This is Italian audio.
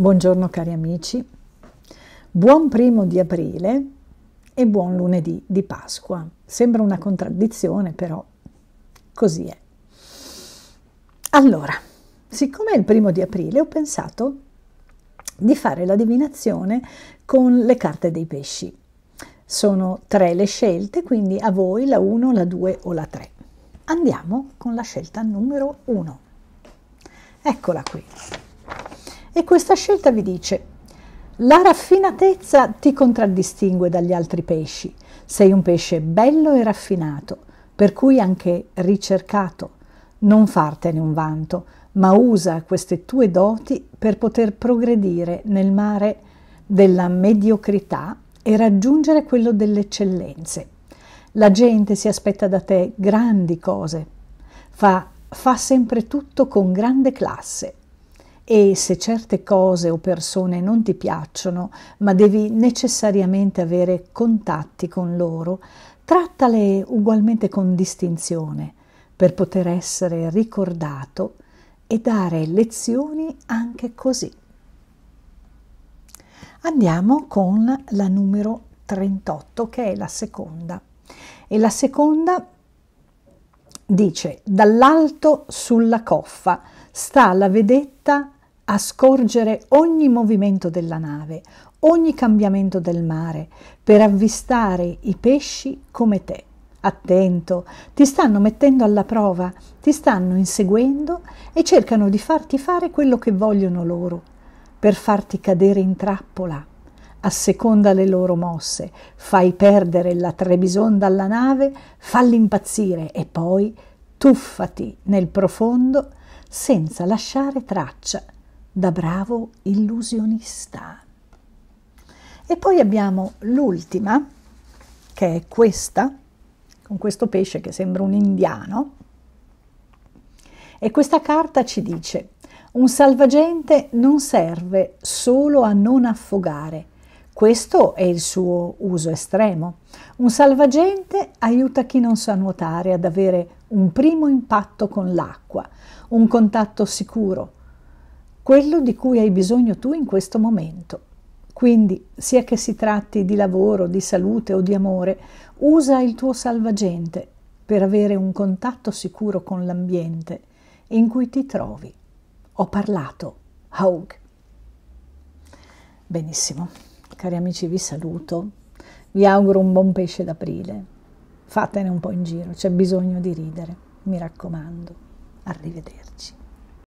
Buongiorno cari amici, buon primo di aprile e buon lunedì di Pasqua. Sembra una contraddizione, però così è. Allora, siccome è il primo di aprile, ho pensato di fare la divinazione con le carte dei pesci. Sono tre le scelte, quindi a voi la 1, la 2 o la 3. Andiamo con la scelta numero 1. Eccola qui. E questa scelta vi dice, la raffinatezza ti contraddistingue dagli altri pesci, sei un pesce bello e raffinato, per cui anche ricercato. Non fartene un vanto, ma usa queste tue doti per poter progredire nel mare della mediocrità e raggiungere quello delle eccellenze. La gente si aspetta da te grandi cose, fa, fa sempre tutto con grande classe, e se certe cose o persone non ti piacciono, ma devi necessariamente avere contatti con loro, trattale ugualmente con distinzione per poter essere ricordato e dare lezioni anche così. Andiamo con la numero 38 che è la seconda e la seconda dice dall'alto sulla coffa sta la vedetta a scorgere ogni movimento della nave, ogni cambiamento del mare, per avvistare i pesci come te. Attento, ti stanno mettendo alla prova, ti stanno inseguendo e cercano di farti fare quello che vogliono loro, per farti cadere in trappola. A seconda le loro mosse, fai perdere la trebisonda alla nave, falli impazzire e poi tuffati nel profondo senza lasciare traccia da bravo illusionista. E poi abbiamo l'ultima, che è questa, con questo pesce che sembra un indiano. E questa carta ci dice, un salvagente non serve solo a non affogare, questo è il suo uso estremo. Un salvagente aiuta chi non sa nuotare ad avere un primo impatto con l'acqua, un contatto sicuro, quello di cui hai bisogno tu in questo momento. Quindi, sia che si tratti di lavoro, di salute o di amore, usa il tuo salvagente per avere un contatto sicuro con l'ambiente in cui ti trovi. Ho parlato. Haug. Benissimo. Cari amici, vi saluto. Vi auguro un buon pesce d'aprile. Fatene un po' in giro, c'è bisogno di ridere. Mi raccomando. Arrivederci.